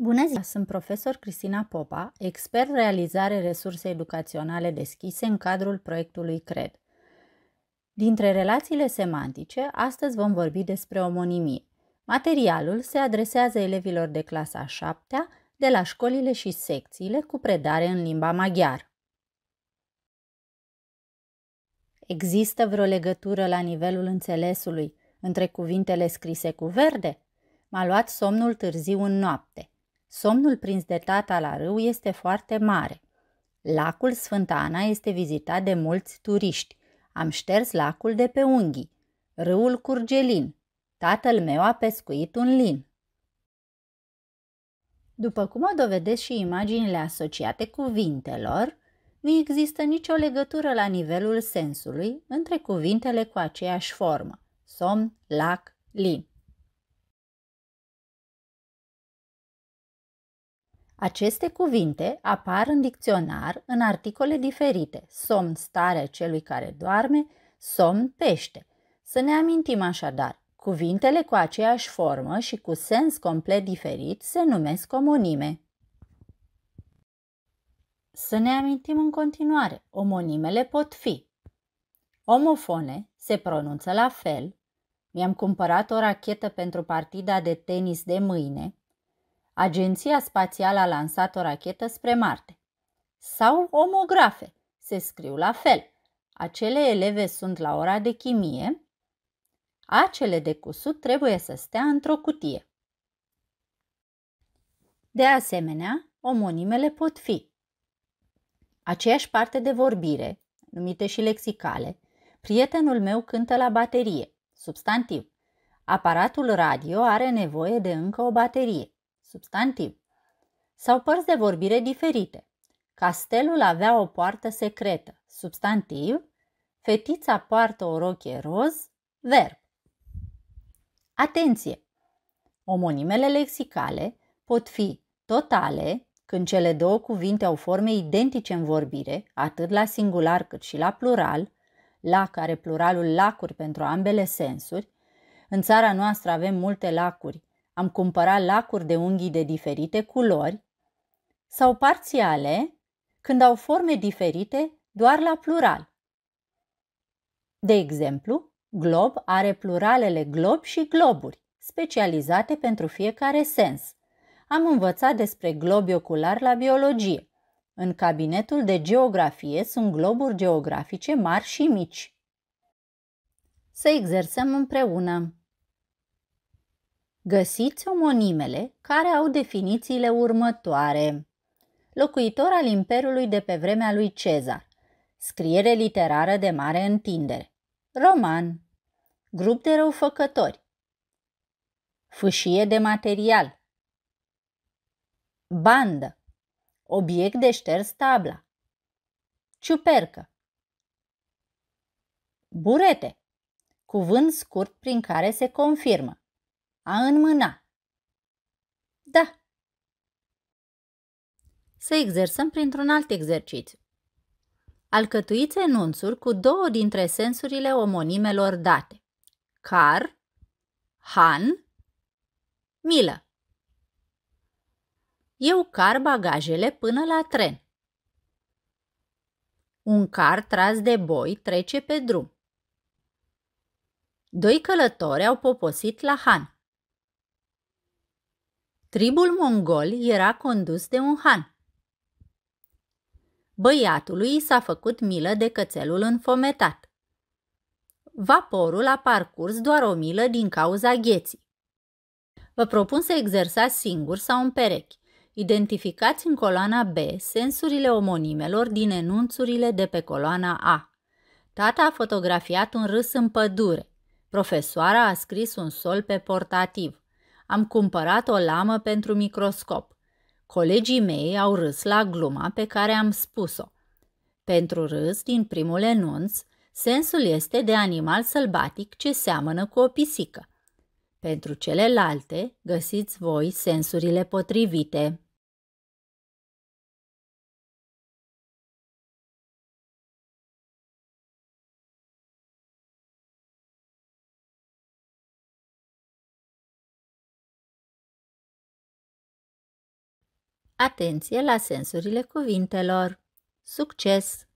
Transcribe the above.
Bună ziua! Sunt profesor Cristina Popa, expert realizare resurse educaționale deschise în cadrul proiectului CRED. Dintre relațiile semantice, astăzi vom vorbi despre omonimie. Materialul se adresează elevilor de clasa 7 -a, de la școlile și secțiile cu predare în limba maghiară. Există vreo legătură la nivelul înțelesului între cuvintele scrise cu verde? M-a luat somnul târziu în noapte. Somnul prins de tata la râu este foarte mare. Lacul Sfânta Ana este vizitat de mulți turiști. Am șters lacul de pe unghii. Râul curge lin. Tatăl meu a pescuit un lin. După cum o dovedesc și imaginile asociate cuvintelor, nu există nicio legătură la nivelul sensului între cuvintele cu aceeași formă, somn, lac, lin. Aceste cuvinte apar în dicționar în articole diferite, somn starea celui care doarme, somn pește. Să ne amintim așadar, cuvintele cu aceeași formă și cu sens complet diferit se numesc omonime. Să ne amintim în continuare, omonimele pot fi Omofone se pronunță la fel. Mi-am cumpărat o rachetă pentru partida de tenis de mâine. Agenția spațială a lansat o rachetă spre Marte. Sau omografe, se scriu la fel. Acele eleve sunt la ora de chimie, acele de cusut trebuie să stea într-o cutie. De asemenea, omonimele pot fi aceeași parte de vorbire, numite și lexicale, prietenul meu cântă la baterie, substantiv. Aparatul radio are nevoie de încă o baterie substantiv, sau părți de vorbire diferite. Castelul avea o poartă secretă, substantiv, fetița poartă o rochie roz, verb. Atenție! Omonimele lexicale pot fi totale, când cele două cuvinte au forme identice în vorbire, atât la singular cât și la plural, la care pluralul lacuri pentru ambele sensuri. În țara noastră avem multe lacuri am cumpărat lacuri de unghii de diferite culori sau parțiale când au forme diferite doar la plural. De exemplu, glob are pluralele glob și globuri, specializate pentru fiecare sens. Am învățat despre globi oculari la biologie. În cabinetul de geografie sunt globuri geografice mari și mici. Să exersăm împreună. Găsiți omonimele care au definițiile următoare. Locuitor al Imperiului de pe vremea lui Cezar. Scriere literară de mare întindere. Roman. Grup de răufăcători. Fâșie de material. Bandă. Obiect de șters tabla. Ciupercă. Burete. Cuvânt scurt prin care se confirmă. A înmâna. Da. Să exersăm printr-un alt exercițiu. Alcătuiți enunțuri cu două dintre sensurile omonimelor date. Car, han, milă. Eu car bagajele până la tren. Un car tras de boi trece pe drum. Doi călători au poposit la Han. Tribul mongol era condus de un han. Băiatului s-a făcut milă de cățelul înfometat. Vaporul a parcurs doar o milă din cauza gheții. Vă propun să exersați singur sau în perechi. Identificați în coloana B sensurile omonimelor din enunțurile de pe coloana A. Tata a fotografiat un râs în pădure. Profesoara a scris un sol pe portativ am cumpărat o lamă pentru microscop. Colegii mei au râs la gluma pe care am spus-o. Pentru râs, din primul enunț, sensul este de animal sălbatic ce seamănă cu o pisică. Pentru celelalte, găsiți voi sensurile potrivite. Atenție la sensurile cuvintelor! Succes!